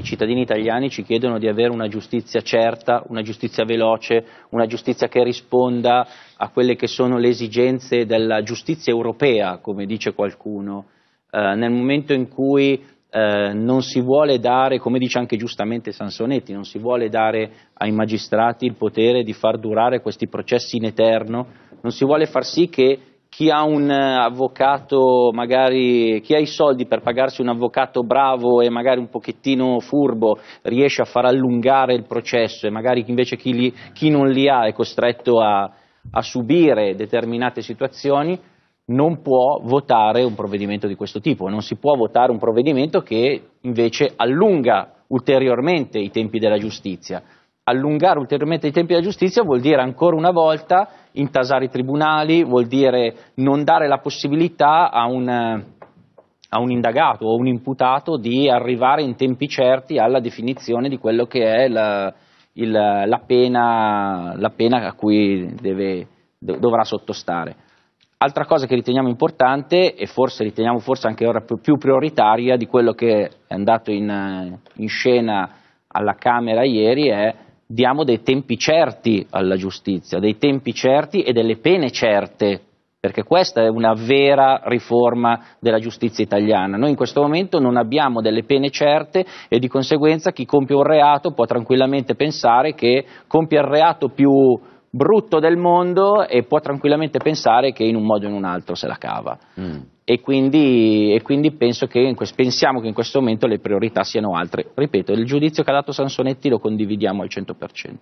i cittadini italiani ci chiedono di avere una giustizia certa, una giustizia veloce, una giustizia che risponda a quelle che sono le esigenze della giustizia europea, come dice qualcuno. Eh, nel momento in cui eh, non si vuole dare, come dice anche giustamente Sansonetti, non si vuole dare ai magistrati il potere di far durare questi processi in eterno, non si vuole far sì che chi ha un eh, avvocato, magari chi ha i soldi per pagarsi un avvocato bravo e magari un pochettino furbo riesce a far allungare il processo e magari invece chi, li, chi non li ha è costretto a, a subire determinate situazioni, non può votare un provvedimento di questo tipo, non si può votare un provvedimento che invece allunga ulteriormente i tempi della giustizia. Allungare ulteriormente i tempi della giustizia vuol dire ancora una volta intasare i tribunali, vuol dire non dare la possibilità a un, a un indagato o un imputato di arrivare in tempi certi alla definizione di quello che è la, il, la, pena, la pena, a cui deve, dovrà sottostare. Altra cosa che riteniamo importante e forse riteniamo forse anche ora più prioritaria di quello che è andato in, in scena alla Camera ieri è diamo dei tempi certi alla giustizia, dei tempi certi e delle pene certe, perché questa è una vera riforma della giustizia italiana. Noi in questo momento non abbiamo delle pene certe e di conseguenza chi compie un reato può tranquillamente pensare che compie il reato più brutto del mondo e può tranquillamente pensare che in un modo o in un altro se la cava. Mm e quindi, e quindi che que- pensiamo che in questo momento le priorità siano altre. Ripeto, il giudizio che ha dato Sansonetti lo condividiamo al 100%.